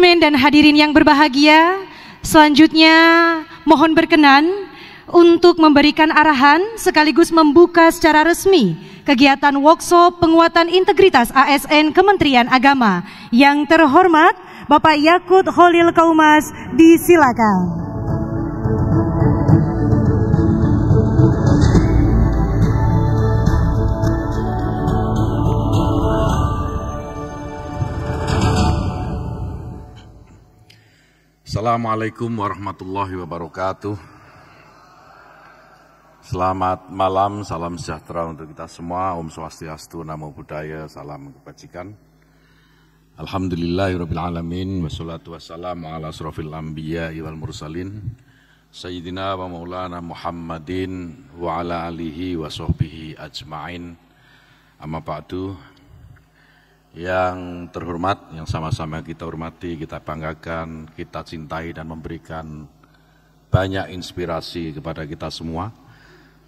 Usmen dan hadirin yang berbahagia, selanjutnya mohon berkenan untuk memberikan arahan sekaligus membuka secara resmi kegiatan workshop penguatan integritas ASN Kementerian Agama. Yang terhormat Bapak Yakut Holil Kaumas, disilakan. Assalamualaikum warahmatullahi wabarakatuh. Selamat malam, salam sejahtera untuk kita semua. Om Swastiastu, Namo Buddhaya, salam kebajikan. Alhamdulillahirrabbilalamin, alamin wassalatu wassalamu ala surafil anbiya wal mursalin sayyidina wa maulana Muhammadin wa ala alihi wa sahbihi ajmain. Amma ba'du, yang terhormat, yang sama-sama kita hormati, kita banggakan, kita cintai dan memberikan banyak inspirasi kepada kita semua.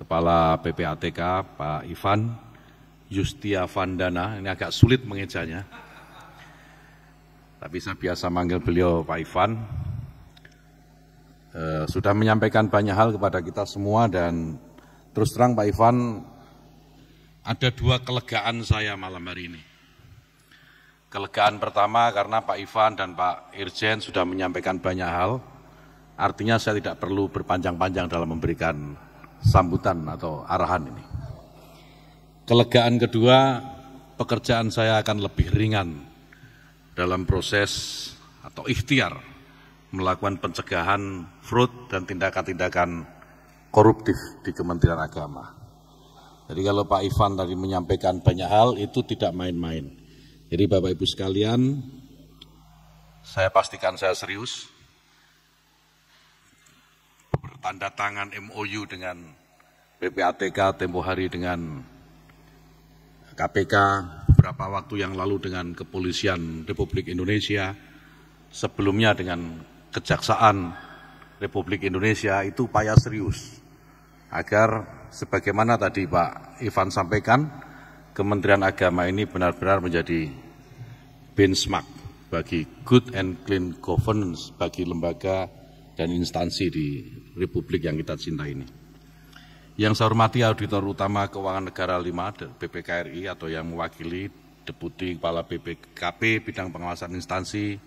Kepala PPATK Pak Ivan Justia Vandana, ini agak sulit mengejanya. Tapi saya biasa manggil beliau Pak Ivan. Eh, sudah menyampaikan banyak hal kepada kita semua dan terus terang Pak Ivan ada dua kelegaan saya malam hari ini Kelegaan pertama karena Pak Ivan dan Pak Irjen sudah menyampaikan banyak hal, artinya saya tidak perlu berpanjang-panjang dalam memberikan sambutan atau arahan ini. Kelegaan kedua, pekerjaan saya akan lebih ringan dalam proses atau ikhtiar melakukan pencegahan fraud dan tindakan-tindakan koruptif di Kementerian Agama. Jadi kalau Pak Ivan tadi menyampaikan banyak hal itu tidak main-main jadi Bapak Ibu sekalian, saya pastikan saya serius. Bertanda tangan MOU dengan PPATK tempo hari dengan KPK beberapa waktu yang lalu dengan Kepolisian Republik Indonesia, sebelumnya dengan Kejaksaan Republik Indonesia itu payah serius agar sebagaimana tadi Pak Ivan sampaikan Kementerian Agama ini benar-benar menjadi benchmark bagi good and clean governance bagi lembaga dan instansi di Republik yang kita cinta ini. Yang saya hormati Auditor Utama Keuangan Negara 5 BPKRI atau yang mewakili Deputi Kepala BPKP Bidang Pengawasan Instansi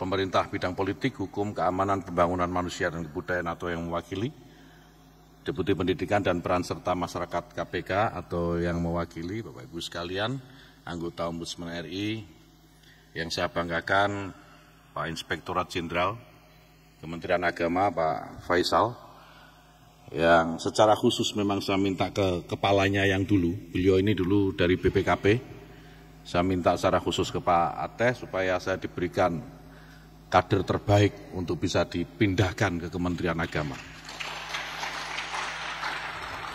Pemerintah Bidang Politik, Hukum, Keamanan, Pembangunan Manusia dan Kebudayaan atau yang mewakili Deputi Pendidikan dan Peran Serta Masyarakat KPK atau yang mewakili Bapak Ibu sekalian, anggota Ombudsman RI, yang saya banggakan Pak Inspektorat Jenderal Kementerian Agama Pak Faisal, yang secara khusus memang saya minta ke kepalanya yang dulu, beliau ini dulu dari BPKP, saya minta secara khusus ke Pak Ateh supaya saya diberikan kader terbaik untuk bisa dipindahkan ke Kementerian Agama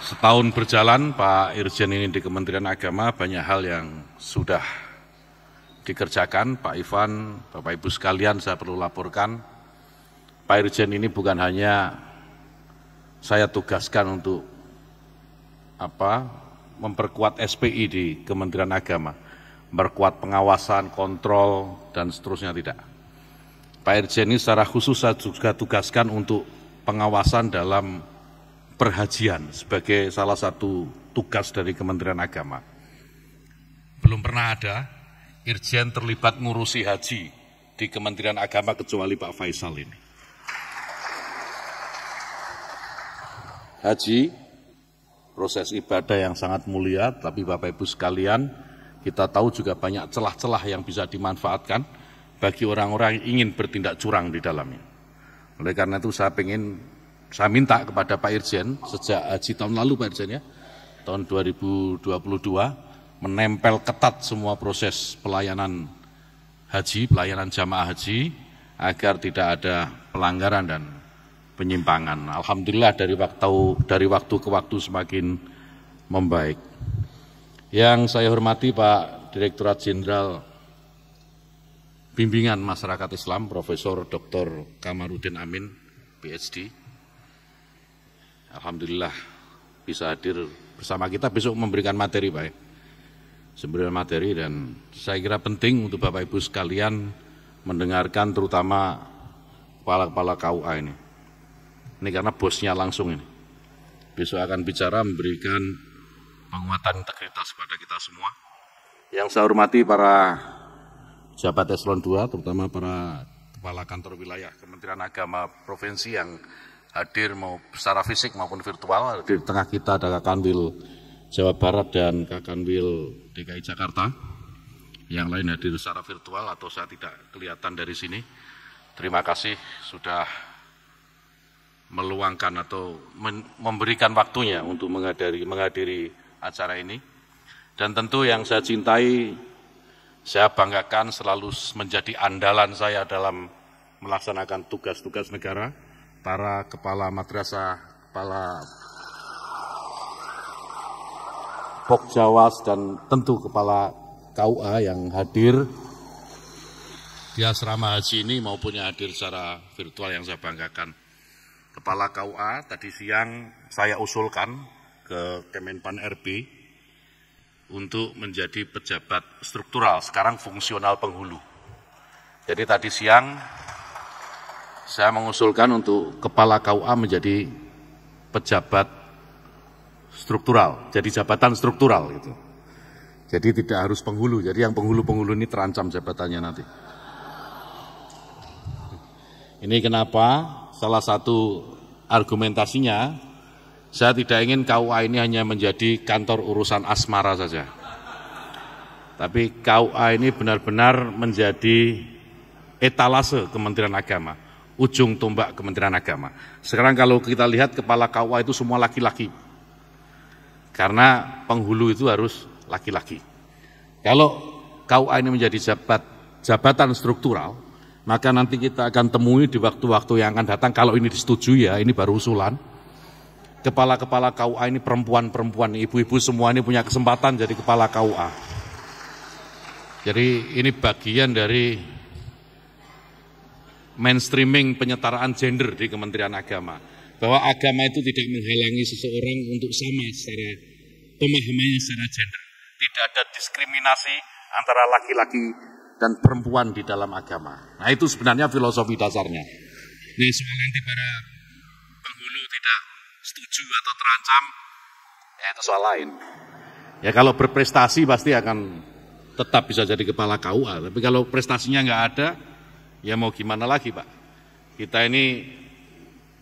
setahun berjalan Pak Irjen ini di Kementerian Agama banyak hal yang sudah dikerjakan Pak Ivan, Bapak Ibu sekalian saya perlu laporkan Pak Irjen ini bukan hanya saya tugaskan untuk apa memperkuat SPI di Kementerian Agama, memperkuat pengawasan, kontrol dan seterusnya tidak. Pak Irjen ini secara khusus saya juga tugaskan untuk pengawasan dalam perhajian sebagai salah satu tugas dari Kementerian Agama. Belum pernah ada Irjen terlibat ngurusi haji di Kementerian Agama kecuali Pak Faisal ini. Haji, proses ibadah yang sangat mulia, tapi Bapak Ibu sekalian, kita tahu juga banyak celah-celah yang bisa dimanfaatkan bagi orang-orang yang ingin bertindak curang di dalamnya. Oleh karena itu saya ingin saya minta kepada Pak Irjen sejak haji tahun lalu Pak Irjen ya, tahun 2022 menempel ketat semua proses pelayanan haji, pelayanan jamaah haji agar tidak ada pelanggaran dan penyimpangan. Alhamdulillah dari waktu dari waktu ke waktu semakin membaik. Yang saya hormati Pak Direktorat Jenderal Bimbingan Masyarakat Islam Profesor Dr. Kamarudin Amin, PhD. Alhamdulillah bisa hadir bersama kita besok memberikan materi Pak. Sebenarnya materi dan saya kira penting untuk Bapak Ibu sekalian mendengarkan terutama kepala-kepala KUA ini. Ini karena bosnya langsung ini. Besok akan bicara memberikan penguatan integritas kepada kita semua. Yang saya hormati para jabat eselon 2, terutama para kepala kantor wilayah Kementerian Agama Provinsi yang hadir mau secara fisik maupun virtual. Di tengah kita ada Kak Jawa Barat dan Kak DKI Jakarta. Yang lain hadir secara virtual atau saya tidak kelihatan dari sini. Terima kasih sudah meluangkan atau memberikan waktunya untuk menghadiri, menghadiri acara ini. Dan tentu yang saya cintai, saya banggakan selalu menjadi andalan saya dalam melaksanakan tugas-tugas negara para kepala madrasah, kepala Pokjawas dan tentu kepala KUA yang hadir di asrama haji ini maupun yang hadir secara virtual yang saya banggakan. Kepala KUA tadi siang saya usulkan ke Kemenpan RB untuk menjadi pejabat struktural, sekarang fungsional penghulu. Jadi tadi siang saya mengusulkan untuk kepala KUA menjadi pejabat struktural, jadi jabatan struktural gitu. Jadi tidak harus penghulu, jadi yang penghulu-penghulu ini terancam jabatannya nanti. Ini kenapa salah satu argumentasinya saya tidak ingin KUA ini hanya menjadi kantor urusan asmara saja. Tapi KUA ini benar-benar menjadi etalase Kementerian Agama ujung tombak Kementerian Agama. Sekarang kalau kita lihat kepala KUA itu semua laki-laki. Karena penghulu itu harus laki-laki. Kalau KUA ini menjadi jabat, jabatan struktural, maka nanti kita akan temui di waktu-waktu yang akan datang, kalau ini disetujui ya, ini baru usulan, kepala-kepala KUA ini perempuan-perempuan, ibu-ibu semua ini punya kesempatan jadi kepala KUA. Jadi ini bagian dari mainstreaming penyetaraan gender di Kementerian Agama. Bahwa agama itu tidak menghalangi seseorang untuk sama secara pemahamannya secara gender. Tidak ada diskriminasi antara laki-laki dan perempuan di dalam agama. Nah itu sebenarnya filosofi dasarnya. Nah soal nanti para penghulu tidak setuju atau terancam, ya itu soal lain. Ya kalau berprestasi pasti akan tetap bisa jadi kepala KUA, tapi kalau prestasinya nggak ada, Ya mau gimana lagi Pak? Kita ini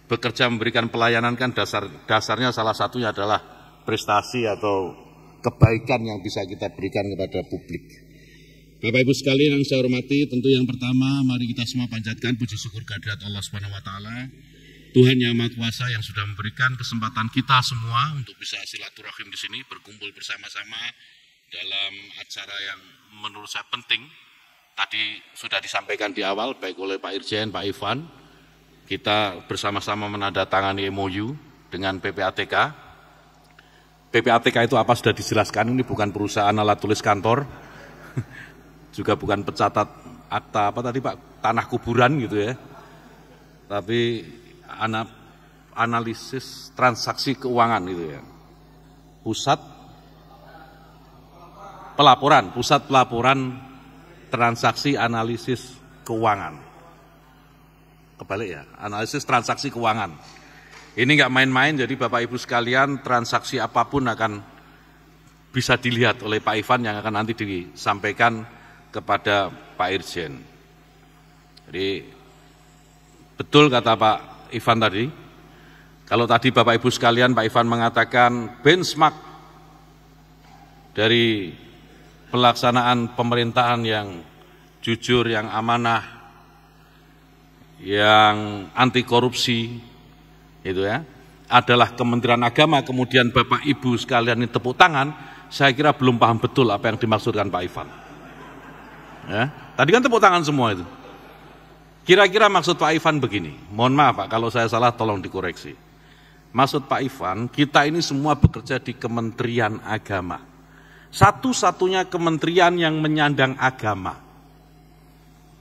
bekerja memberikan pelayanan kan dasar dasarnya salah satunya adalah prestasi atau kebaikan yang bisa kita berikan kepada publik. Bapak Ibu sekalian yang saya hormati, tentu yang pertama mari kita semua panjatkan puji syukur kehadirat Allah Subhanahu wa taala. Tuhan Yang Maha Kuasa yang sudah memberikan kesempatan kita semua untuk bisa silaturahim di sini berkumpul bersama-sama dalam acara yang menurut saya penting Tadi sudah disampaikan di awal baik oleh Pak Irjen, Pak Ivan, kita bersama-sama menandatangani MOU dengan PPATK. PPATK itu apa sudah dijelaskan, ini bukan perusahaan alat tulis kantor, juga bukan pencatat akta apa tadi Pak, tanah kuburan gitu ya. Tapi anak analisis transaksi keuangan gitu ya. Pusat pelaporan, pusat pelaporan transaksi analisis keuangan. Kebalik ya, analisis transaksi keuangan. Ini nggak main-main, jadi Bapak Ibu sekalian transaksi apapun akan bisa dilihat oleh Pak Ivan yang akan nanti disampaikan kepada Pak Irjen. Jadi betul kata Pak Ivan tadi, kalau tadi Bapak Ibu sekalian Pak Ivan mengatakan benchmark dari pelaksanaan pemerintahan yang jujur, yang amanah, yang anti korupsi, itu ya, adalah Kementerian Agama. Kemudian Bapak Ibu sekalian ini tepuk tangan. Saya kira belum paham betul apa yang dimaksudkan Pak Ivan. Ya, tadi kan tepuk tangan semua itu. Kira-kira maksud Pak Ivan begini. Mohon maaf Pak, kalau saya salah tolong dikoreksi. Maksud Pak Ivan, kita ini semua bekerja di Kementerian Agama satu-satunya kementerian yang menyandang agama.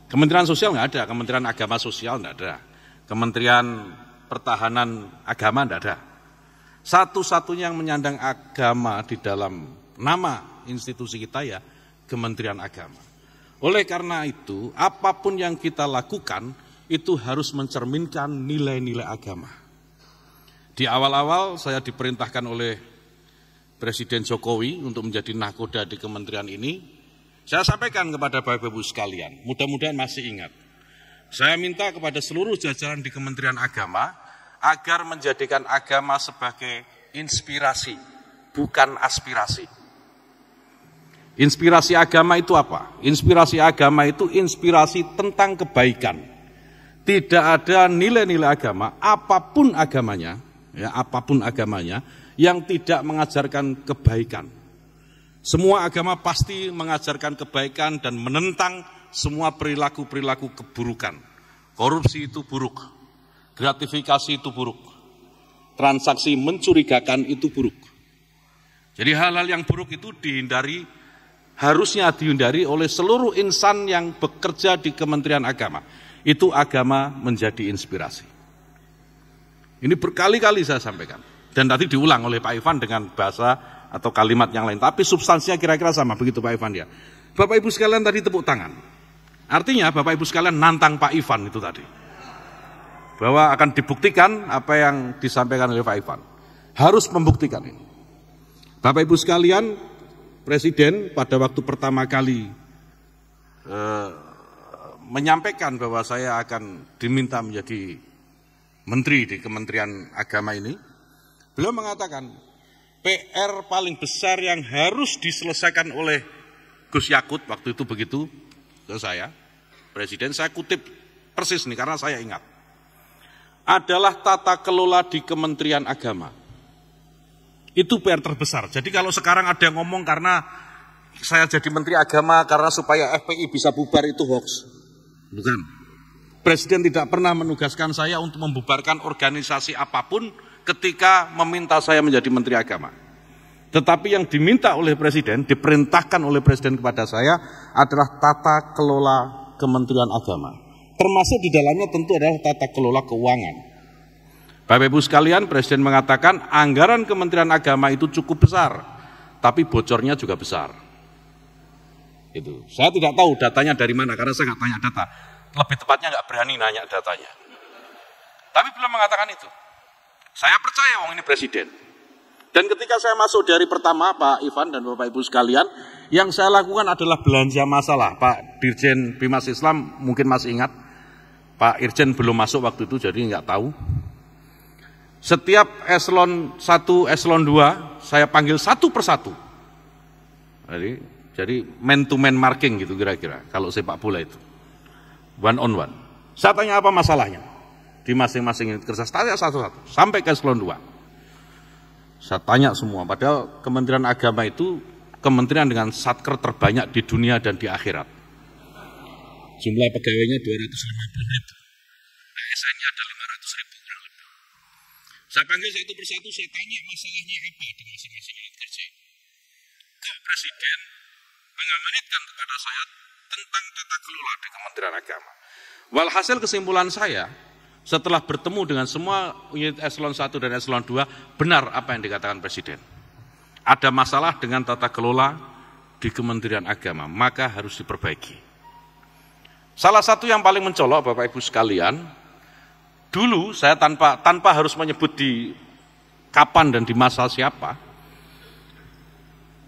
Kementerian Sosial nggak ada, Kementerian Agama Sosial nggak ada, Kementerian Pertahanan Agama nggak ada. Satu-satunya yang menyandang agama di dalam nama institusi kita ya Kementerian Agama. Oleh karena itu, apapun yang kita lakukan itu harus mencerminkan nilai-nilai agama. Di awal-awal saya diperintahkan oleh Presiden Jokowi untuk menjadi nakoda di kementerian ini, saya sampaikan kepada Bapak Ibu sekalian, mudah-mudahan masih ingat. Saya minta kepada seluruh jajaran di Kementerian Agama agar menjadikan agama sebagai inspirasi, bukan aspirasi. Inspirasi agama itu apa? Inspirasi agama itu inspirasi tentang kebaikan. Tidak ada nilai-nilai agama, apapun agamanya, ya apapun agamanya, yang tidak mengajarkan kebaikan. Semua agama pasti mengajarkan kebaikan dan menentang semua perilaku-perilaku keburukan. Korupsi itu buruk, gratifikasi itu buruk, transaksi mencurigakan itu buruk. Jadi hal-hal yang buruk itu dihindari, harusnya dihindari oleh seluruh insan yang bekerja di Kementerian Agama. Itu agama menjadi inspirasi. Ini berkali-kali saya sampaikan. Dan tadi diulang oleh Pak Ivan dengan bahasa atau kalimat yang lain. Tapi substansinya kira-kira sama, begitu Pak Ivan ya. Bapak Ibu sekalian tadi tepuk tangan. Artinya Bapak Ibu sekalian nantang Pak Ivan itu tadi. Bahwa akan dibuktikan apa yang disampaikan oleh Pak Ivan. Harus membuktikan ini. Bapak Ibu sekalian, Presiden pada waktu pertama kali eh, menyampaikan bahwa saya akan diminta menjadi menteri di Kementerian Agama ini, Beliau mengatakan, PR paling besar yang harus diselesaikan oleh Gus Yakut waktu itu begitu ke saya, Presiden saya kutip persis nih karena saya ingat. Adalah tata kelola di Kementerian Agama. Itu PR terbesar. Jadi kalau sekarang ada yang ngomong karena saya jadi Menteri Agama karena supaya FPI bisa bubar itu hoax. Bukan. Presiden tidak pernah menugaskan saya untuk membubarkan organisasi apapun ketika meminta saya menjadi Menteri Agama. Tetapi yang diminta oleh Presiden, diperintahkan oleh Presiden kepada saya adalah tata kelola Kementerian Agama. Termasuk di dalamnya tentu adalah tata kelola keuangan. Bapak Ibu sekalian, Presiden mengatakan anggaran Kementerian Agama itu cukup besar, tapi bocornya juga besar. Itu. Saya tidak tahu datanya dari mana karena saya nggak tanya data. Lebih tepatnya nggak berani nanya datanya. Tapi belum mengatakan itu. Saya percaya wong ini presiden. Dan ketika saya masuk dari pertama Pak Ivan dan Bapak Ibu sekalian, yang saya lakukan adalah belanja masalah. Pak Dirjen Bimas Islam mungkin masih ingat, Pak Irjen belum masuk waktu itu jadi nggak tahu. Setiap eselon 1, eselon 2, saya panggil satu persatu. Jadi, jadi man to man marking gitu kira-kira kalau sepak bola itu. One on one. Saya tanya apa masalahnya? di masing-masing unit kerja. Saya satu-satu sampai ke eselon 2. Saya tanya semua, padahal Kementerian Agama itu kementerian dengan satker terbanyak di dunia dan di akhirat. Jumlah pegawainya 250 ribu. ASN-nya ada 500 ribu kurang lebih. Saya panggil satu persatu, saya tanya masalahnya apa di masing-masing unit kerja. Kok Presiden mengamanitkan kepada saya tentang tata kelola di Kementerian Agama. Walhasil kesimpulan saya, setelah bertemu dengan semua unit eselon 1 dan eselon 2, benar apa yang dikatakan Presiden. Ada masalah dengan tata kelola di Kementerian Agama, maka harus diperbaiki. Salah satu yang paling mencolok Bapak Ibu sekalian, dulu saya tanpa tanpa harus menyebut di kapan dan di masa siapa,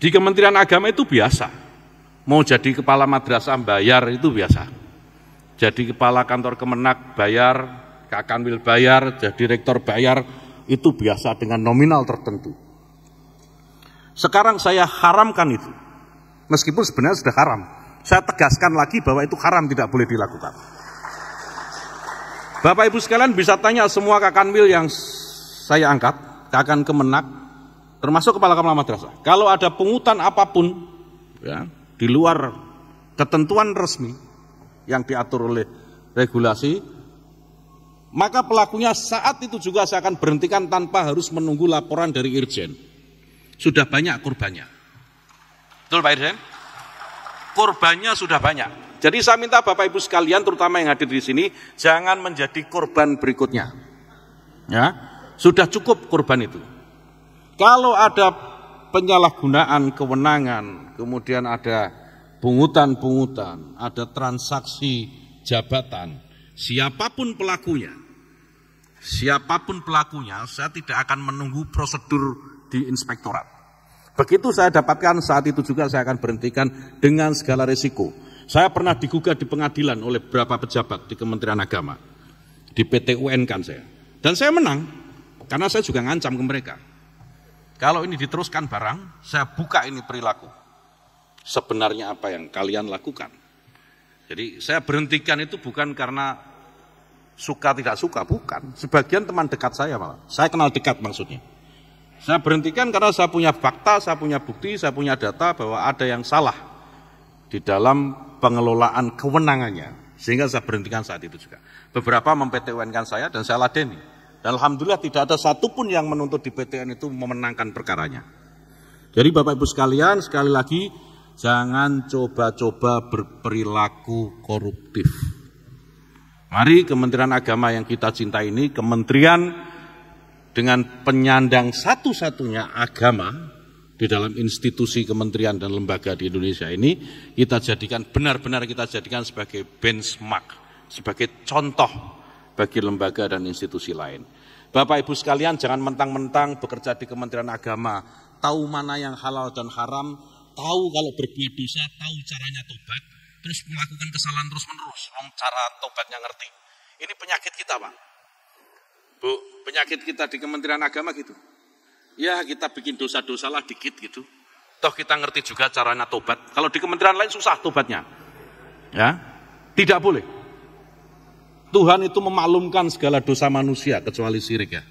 di Kementerian Agama itu biasa. Mau jadi kepala madrasah bayar itu biasa. Jadi kepala kantor kemenak bayar, Kakanwil bayar, jadi direktur bayar, itu biasa dengan nominal tertentu. Sekarang saya haramkan itu. Meskipun sebenarnya sudah haram. Saya tegaskan lagi bahwa itu haram tidak boleh dilakukan. Bapak Ibu sekalian bisa tanya semua kakanwil yang saya angkat, kakan kemenak, termasuk kepala Kamala madrasah. Kalau ada pungutan apapun ya, di luar ketentuan resmi yang diatur oleh regulasi, maka pelakunya saat itu juga saya akan berhentikan tanpa harus menunggu laporan dari Irjen. Sudah banyak korbannya. Betul Pak Irjen? Korbannya sudah banyak. Jadi saya minta Bapak Ibu sekalian terutama yang hadir di sini jangan menjadi korban berikutnya. Ya, sudah cukup korban itu. Kalau ada penyalahgunaan kewenangan, kemudian ada pungutan-pungutan, ada transaksi jabatan, siapapun pelakunya, siapapun pelakunya, saya tidak akan menunggu prosedur di inspektorat. Begitu saya dapatkan, saat itu juga saya akan berhentikan dengan segala risiko. Saya pernah digugat di pengadilan oleh beberapa pejabat di Kementerian Agama. Di PT UN kan saya. Dan saya menang, karena saya juga ngancam ke mereka. Kalau ini diteruskan barang, saya buka ini perilaku. Sebenarnya apa yang kalian lakukan. Jadi saya berhentikan itu bukan karena Suka tidak suka, bukan. Sebagian teman dekat saya malah. Saya kenal dekat maksudnya. Saya berhentikan karena saya punya fakta, saya punya bukti, saya punya data bahwa ada yang salah di dalam pengelolaan kewenangannya. Sehingga saya berhentikan saat itu juga. Beberapa mempetewenkan saya dan saya ladeni. Dan Alhamdulillah tidak ada satupun yang menuntut di PTN itu memenangkan perkaranya. Jadi Bapak Ibu sekalian, sekali lagi, jangan coba-coba berperilaku koruptif. Mari Kementerian Agama yang kita cinta ini, kementerian dengan penyandang satu-satunya agama di dalam institusi kementerian dan lembaga di Indonesia ini, kita jadikan benar-benar kita jadikan sebagai benchmark, sebagai contoh bagi lembaga dan institusi lain. Bapak Ibu sekalian jangan mentang-mentang bekerja di Kementerian Agama, tahu mana yang halal dan haram, tahu kalau berbuat dosa, tahu caranya tobat, terus melakukan kesalahan terus menerus. Om cara tobatnya ngerti. Ini penyakit kita pak. Bu, penyakit kita di Kementerian Agama gitu. Ya kita bikin dosa-dosa lah dikit gitu. Toh kita ngerti juga caranya tobat. Kalau di kementerian lain susah tobatnya. Ya, tidak boleh. Tuhan itu memaklumkan segala dosa manusia kecuali Sirik ya.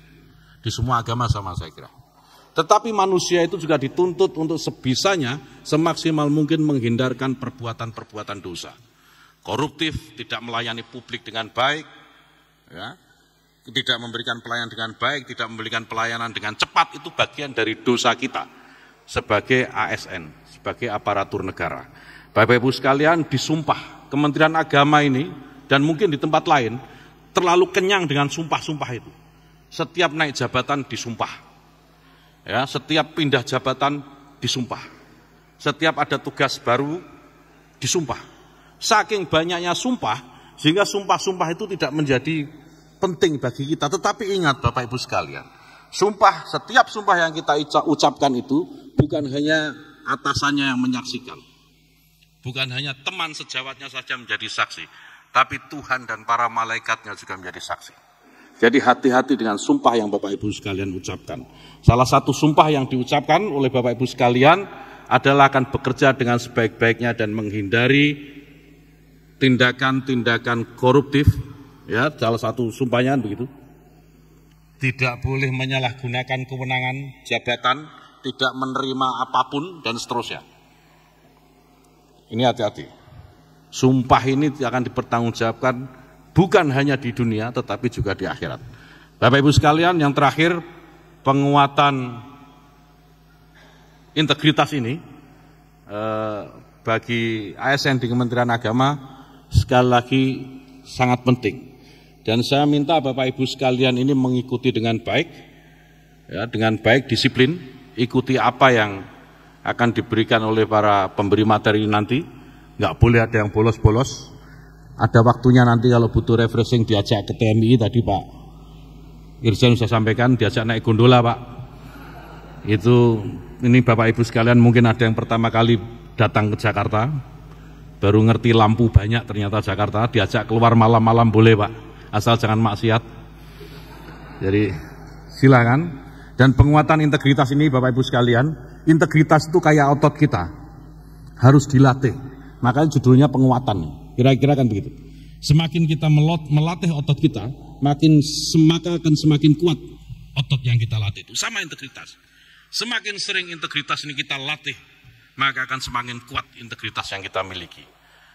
Di semua agama sama saya kira. Tetapi manusia itu juga dituntut untuk sebisanya semaksimal mungkin menghindarkan perbuatan-perbuatan dosa. Koruptif, tidak melayani publik dengan baik, ya, tidak memberikan pelayanan dengan baik, tidak memberikan pelayanan dengan cepat, itu bagian dari dosa kita sebagai ASN, sebagai aparatur negara. Bapak Ibu sekalian, disumpah Kementerian Agama ini dan mungkin di tempat lain terlalu kenyang dengan sumpah-sumpah itu. Setiap naik jabatan disumpah. Ya, setiap pindah jabatan disumpah. Setiap ada tugas baru disumpah. Saking banyaknya sumpah sehingga sumpah-sumpah itu tidak menjadi penting bagi kita. Tetapi ingat Bapak Ibu sekalian, sumpah setiap sumpah yang kita ucapkan itu bukan hanya atasannya yang menyaksikan. Bukan hanya teman sejawatnya saja menjadi saksi, tapi Tuhan dan para malaikatnya juga menjadi saksi. Jadi hati-hati dengan sumpah yang Bapak Ibu sekalian ucapkan. Salah satu sumpah yang diucapkan oleh Bapak Ibu sekalian adalah akan bekerja dengan sebaik-baiknya dan menghindari tindakan-tindakan koruptif. Ya, salah satu sumpahnya kan begitu. Tidak boleh menyalahgunakan kewenangan jabatan, tidak menerima apapun dan seterusnya. Ini hati-hati. Sumpah ini akan dipertanggungjawabkan bukan hanya di dunia tetapi juga di akhirat. Bapak Ibu sekalian, yang terakhir penguatan integritas ini eh, bagi ASN di Kementerian Agama sekali lagi sangat penting. Dan saya minta Bapak Ibu sekalian ini mengikuti dengan baik, ya, dengan baik disiplin, ikuti apa yang akan diberikan oleh para pemberi materi nanti. Nggak boleh ada yang bolos-bolos, ada waktunya nanti kalau butuh refreshing diajak ke TMI tadi Pak Irjen sudah sampaikan diajak naik gondola Pak. Itu ini Bapak Ibu sekalian mungkin ada yang pertama kali datang ke Jakarta baru ngerti lampu banyak ternyata Jakarta diajak keluar malam-malam boleh Pak asal jangan maksiat. Jadi silakan dan penguatan integritas ini Bapak Ibu sekalian integritas itu kayak otot kita harus dilatih makanya judulnya penguatan Kira-kira kan begitu. Semakin kita melot, melatih otot kita, makin semaka akan semakin kuat otot yang kita latih itu. Sama integritas. Semakin sering integritas ini kita latih, maka akan semakin kuat integritas yang kita miliki.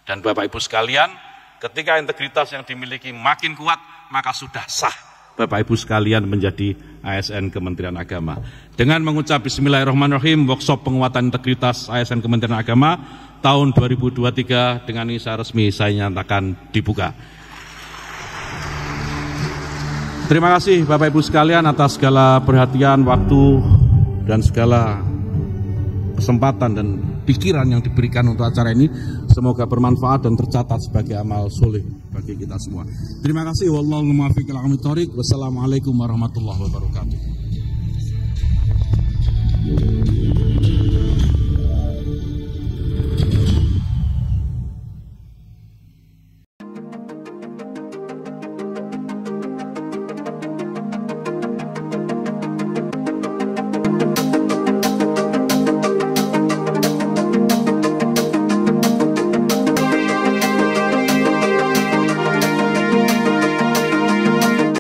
Dan Bapak Ibu sekalian, ketika integritas yang dimiliki makin kuat, maka sudah sah Bapak Ibu sekalian menjadi ASN Kementerian Agama. Dengan mengucap Bismillahirrahmanirrahim, workshop penguatan integritas ASN Kementerian Agama tahun 2023 dengan nisa resmi saya nyatakan dibuka. Terima kasih Bapak Ibu sekalian atas segala perhatian, waktu, dan segala kesempatan dan pikiran yang diberikan untuk acara ini semoga bermanfaat dan tercatat sebagai amal soleh bagi kita semua. Terima kasih. Wassalamualaikum warahmatullahi wabarakatuh.